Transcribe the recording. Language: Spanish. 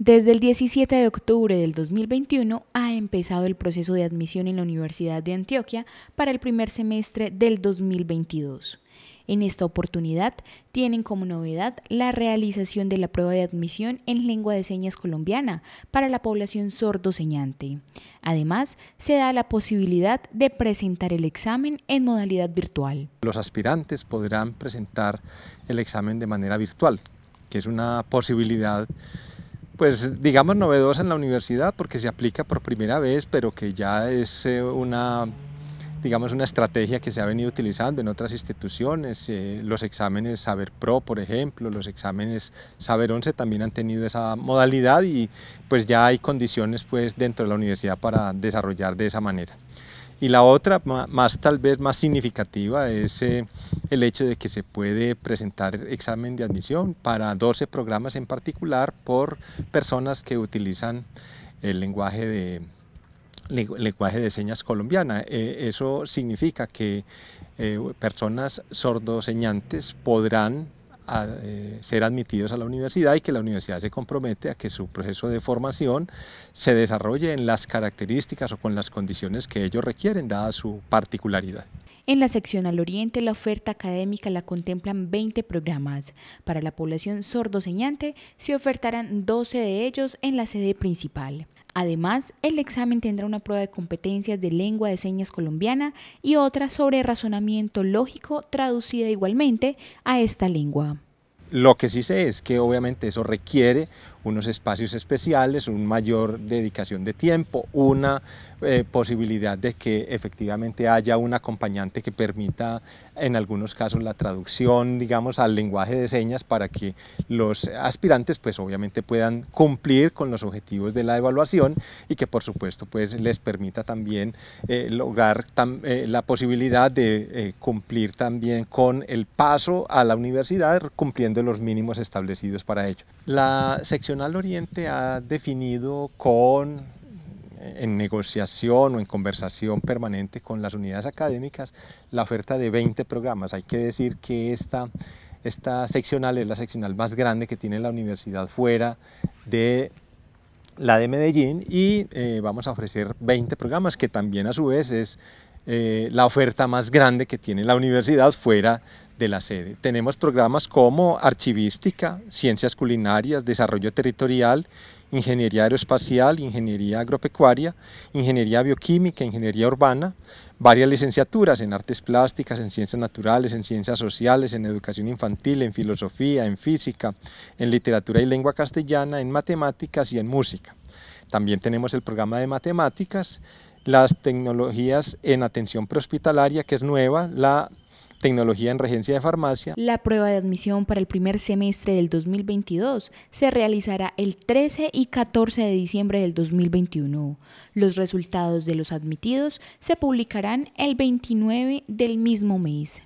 Desde el 17 de octubre del 2021 ha empezado el proceso de admisión en la Universidad de Antioquia para el primer semestre del 2022. En esta oportunidad tienen como novedad la realización de la prueba de admisión en lengua de señas colombiana para la población sordo-señante. Además, se da la posibilidad de presentar el examen en modalidad virtual. Los aspirantes podrán presentar el examen de manera virtual, que es una posibilidad pues digamos novedosa en la universidad porque se aplica por primera vez, pero que ya es eh, una digamos una estrategia que se ha venido utilizando en otras instituciones, eh, los exámenes Saber Pro, por ejemplo, los exámenes Saber 11 también han tenido esa modalidad y pues ya hay condiciones pues dentro de la universidad para desarrollar de esa manera. Y la otra, más tal vez más significativa, es eh, el hecho de que se puede presentar examen de admisión para 12 programas en particular por personas que utilizan el lenguaje de, lenguaje de señas colombiana. Eh, eso significa que eh, personas sordoseñantes podrán a eh, ser admitidos a la universidad y que la universidad se compromete a que su proceso de formación se desarrolle en las características o con las condiciones que ellos requieren, dada su particularidad. En la sección al oriente, la oferta académica la contemplan 20 programas. Para la población sordoseñante se ofertarán 12 de ellos en la sede principal. Además, el examen tendrá una prueba de competencias de lengua de señas colombiana y otra sobre razonamiento lógico traducida igualmente a esta lengua. Lo que sí sé es que obviamente eso requiere unos espacios especiales, una mayor dedicación de tiempo, una eh, posibilidad de que efectivamente haya un acompañante que permita en algunos casos la traducción, digamos, al lenguaje de señas para que los aspirantes pues obviamente puedan cumplir con los objetivos de la evaluación y que por supuesto pues les permita también eh, lograr eh, la posibilidad de cumplir también con el paso a la universidad cumpliendo los mínimos establecidos para ello. La seccional Oriente ha definido con, eh, en negociación o en conversación permanente con las unidades académicas, la oferta de 20 programas. Hay que decir que esta, esta seccional es la seccional más grande que tiene la universidad fuera de la de Medellín y eh, vamos a ofrecer 20 programas que también a su vez es eh, la oferta más grande que tiene la universidad fuera de la sede. Tenemos programas como archivística, ciencias culinarias, desarrollo territorial, ingeniería aeroespacial, ingeniería agropecuaria, ingeniería bioquímica, ingeniería urbana, varias licenciaturas en artes plásticas, en ciencias naturales, en ciencias sociales, en educación infantil, en filosofía, en física, en literatura y lengua castellana, en matemáticas y en música. También tenemos el programa de matemáticas, las tecnologías en atención prehospitalaria, que es nueva, la Tecnología en Regencia de Farmacia. La prueba de admisión para el primer semestre del 2022 se realizará el 13 y 14 de diciembre del 2021. Los resultados de los admitidos se publicarán el 29 del mismo mes.